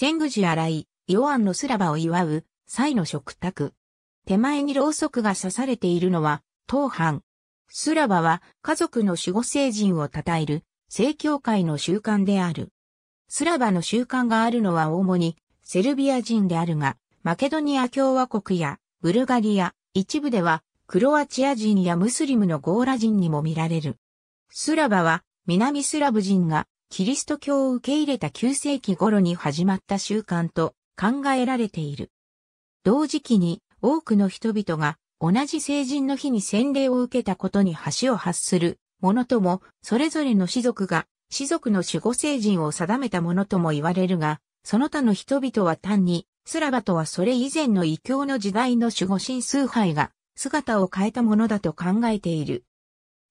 千宮寺洗い、ヨアンのスラバを祝う、祭の食卓。手前にろうそくが刺されているのは、当藩。スラバは家族の守護聖人を称える、正教会の習慣である。スラバの習慣があるのは主に、セルビア人であるが、マケドニア共和国や、ブルガリア、一部では、クロアチア人やムスリムのゴーラ人にも見られる。スラバは、南スラブ人がキリスト教を受け入れた9世紀頃に始まった習慣と考えられている。同時期に多くの人々が同じ成人の日に洗礼を受けたことに橋を発するものとも、それぞれの士族が士族の守護聖人を定めたものとも言われるが、その他の人々は単に、スラバとはそれ以前の異教の時代の守護神崇拝が姿を変えたものだと考えている。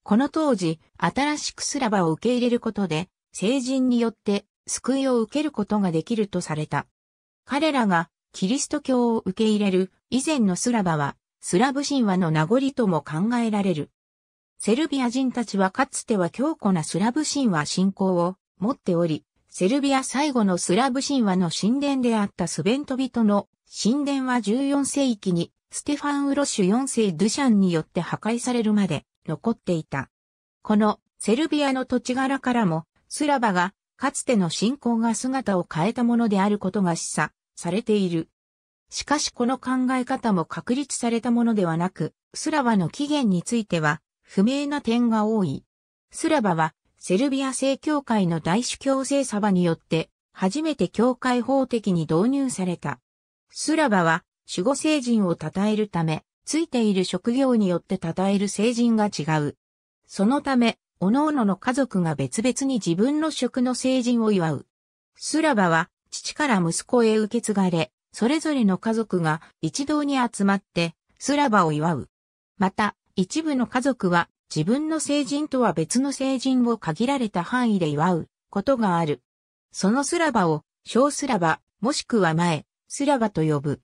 この当時、新しくスラバを受け入れることで、聖人によって救いを受けることができるとされた。彼らがキリスト教を受け入れる以前のスラバは、スラブ神話の名残とも考えられる。セルビア人たちはかつては強固なスラブ神話信仰を持っており、セルビア最後のスラブ神話の神殿であったスベントビトの神殿は14世紀にステファン・ウロッシュ4世ドゥシャンによって破壊されるまで残っていた。このセルビアの土地柄からもスラバが、かつての信仰が姿を変えたものであることが示唆されている。しかしこの考え方も確立されたものではなく、スラバの起源については不明な点が多い。スラバはセルビア正教会の大主教制サバによって初めて教会法的に導入された。スラバは守護聖人を称えるため、ついている職業によって称える聖人が違う。そのため、各々の家族が別々に自分の職の成人を祝う。スラバは、父から息子へ受け継がれ、それぞれの家族が一堂に集まって、スラバを祝う。また、一部の家族は、自分の成人とは別の成人を限られた範囲で祝うことがある。そのスラバを、小スラバ、もしくは前、スラバと呼ぶ。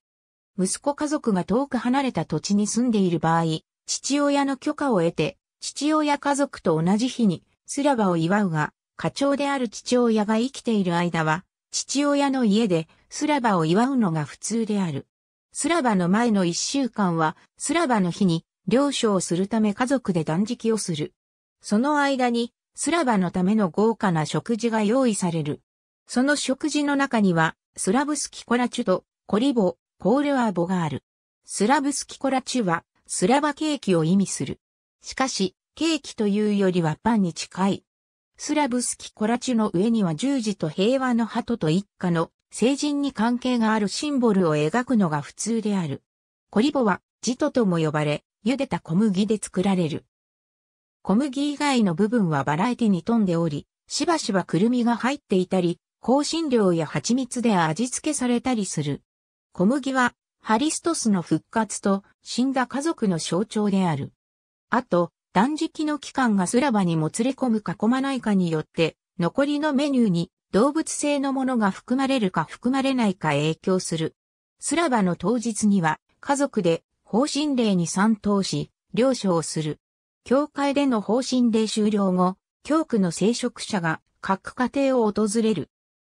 息子家族が遠く離れた土地に住んでいる場合、父親の許可を得て、父親家族と同じ日にスラバを祝うが、課長である父親が生きている間は、父親の家でスラバを祝うのが普通である。スラバの前の一週間は、スラバの日に、了承をするため家族で断食をする。その間に、スラバのための豪華な食事が用意される。その食事の中には、スラブスキコラチュとコリボ、コールアーボがある。スラブスキコラチュは、スラバケーキを意味する。しかし、ケーキというよりはパンに近い。スラブスキコラチュの上には十字と平和の鳩と一家の成人に関係があるシンボルを描くのが普通である。コリボは、ジトとも呼ばれ、茹でた小麦で作られる。小麦以外の部分はバラエティに富んでおり、しばしばくるみが入っていたり、香辛料や蜂蜜で味付けされたりする。小麦は、ハリストスの復活と死んだ家族の象徴である。あと、断食の期間がスラバにもつれ込むか込まないかによって、残りのメニューに動物性のものが含まれるか含まれないか影響する。スラバの当日には、家族で方針令に賛同し、了承する。教会での方針令終了後、教区の聖職者が各家庭を訪れる。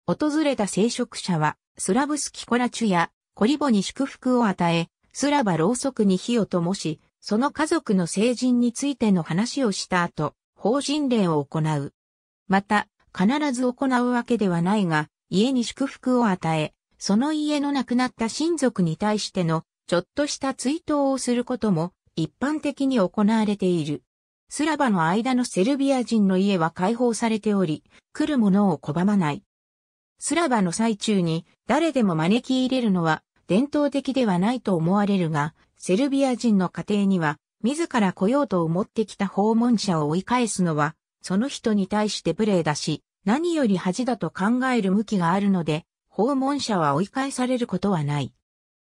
訪れた聖職者は、スラブスキコラチュやコリボに祝福を与え、スラバろうそくに火を灯し、その家族の成人についての話をした後、法人礼を行う。また、必ず行うわけではないが、家に祝福を与え、その家の亡くなった親族に対しての、ちょっとした追悼をすることも、一般的に行われている。スラバの間のセルビア人の家は解放されており、来る者を拒まない。スラバの最中に誰でも招き入れるのは伝統的ではないと思われるが、セルビア人の家庭には、自ら来ようと思ってきた訪問者を追い返すのは、その人に対して無礼だし、何より恥だと考える向きがあるので、訪問者は追い返されることはない。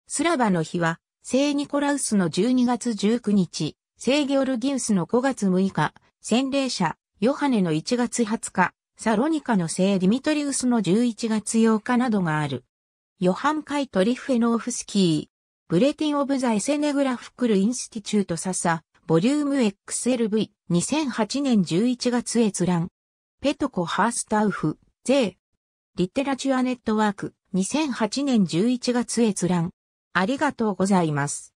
スラバの日は、聖ニコラウスの12月19日、聖ギョルギウスの5月6日、洗礼者、ヨハネの1月20日、サロニカの聖ディミトリウスの11月8日などがある。ヨハン・カイト・リフェノーフスキー。ブレティン・オブ・ザ・エセネグラフ・クル・インスティチュート・ササ、ボリューム XLV、2008年11月閲覧。ペトコ・ハースタウフ、ゼー。リテラチュアネットワーク、2008年11月閲覧。ありがとうございます。